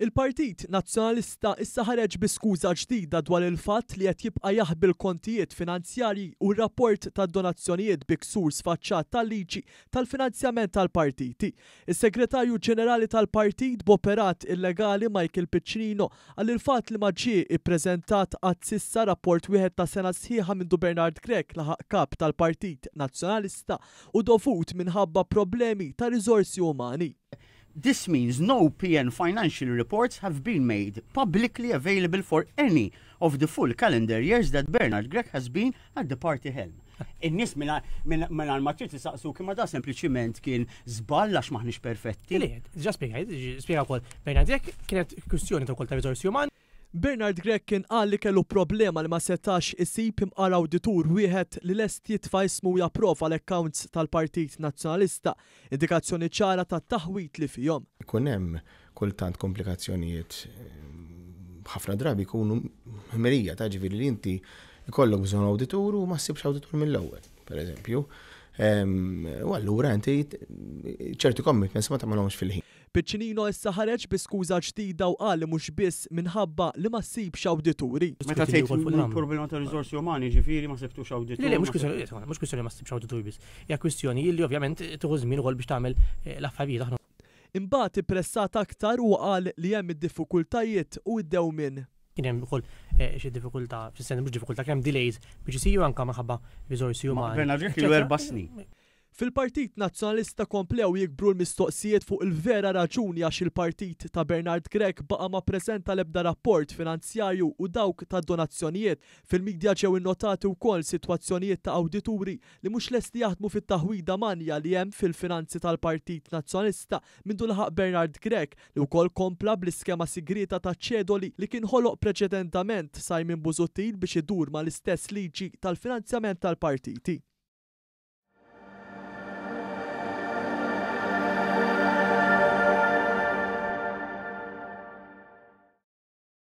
Il-Partit Nazzjonalista issa ħareġ bi skuża ġdida dwar il-fatt li qed jibqa' jaħbil kontijiet finanzjarji u rapport ta' donazzjonijiet bi ksur sfaċċat tal-liġi tal-finanzjament tal-partiti. Is-Segretarju Ġenerali tal-Partit b'operat illegali Michael Piccinino għal il-fatt li ma ġie ippreżentat għad sissa rapport wieħed ta' sena sħiħa minn Bernard Grek laħaq kap tal-Partit Nazzjonalista u dovut minħabba problemi ta' riżorsi umani. This means no PN financial reports have been made publicly available for any of the full calendar years that Bernard Grech has been at the party helm. In-nis minna mela-, mela-, mela l-matri t-saqsu kima da sempliciment kien zballa x maħnix perfetti. Ġa spiega, spiega kol, Bernard Grech kienet kustjoni ta' kol ta' rizorsi Bernard Grek kien qal li kellu problema li ma setax isib imqara auditur wieħed li lest jitfa' jismu japprova l-accounts tal-Partit Nazzjonalista, indikazzjoni ċara ta' taħwit li fihom. Ikun hemm kultant komplikazzjonijiet mm, ħafna drabi jkunu merija ta' ġifieri li inti jkollok bżonn auditur u ma ssibx auditur mill-ewwel per eżempju. Ehm, u allura inti ċerti commitments ma tagħmilhomx fil-ħin. Piccinino issa ħareġ bi skuża ġdida u qal mhux biss minħabba li ma ssibx awdituri. Meta tgħid problema ta' riżorsi umani ġifieri ma sebtux awdituri. Le, mhux kwistjoni mhux kwistjoni ma ssibx awdituri biss. Hija kwistjoni li ovvjament tieħu żmien ukoll biex tagħmel eh, l-affarijiet aħna. Imbagħad ippressat aktar u qal li hemm id-diffikultajiet u d-dewmin kien hemm ukoll eh, xi diffikultà, fis-sen mhux diffikultà, kien hemm delays biex isiru anke minħabba riżorsi umani. Bernard, erba' snin. Fil-Partit Nazzjonalista komplew jikbru l-mistoqsijiet fuq il-vera raġuni għax il-partit ta' Bernard Grek baqa ma prezenta ebda rapport finanzjarju u dawk ta' donazzjonijiet fil-midja ġew innotati wkoll sitwazzjonijiet ta' awdituri li mhux lesti jaħdmu fit-taħwida manja li hemm fil-finanzi tal-Partit Nazzjonalista minn dulħaq Bernard Grek li wkoll kompla bl-iskema sigrita ta' ċedoli li kien ħoloq preċedentament Simon buzutil biex idur mal-istess liġi tal-finanzjament tal-partiti.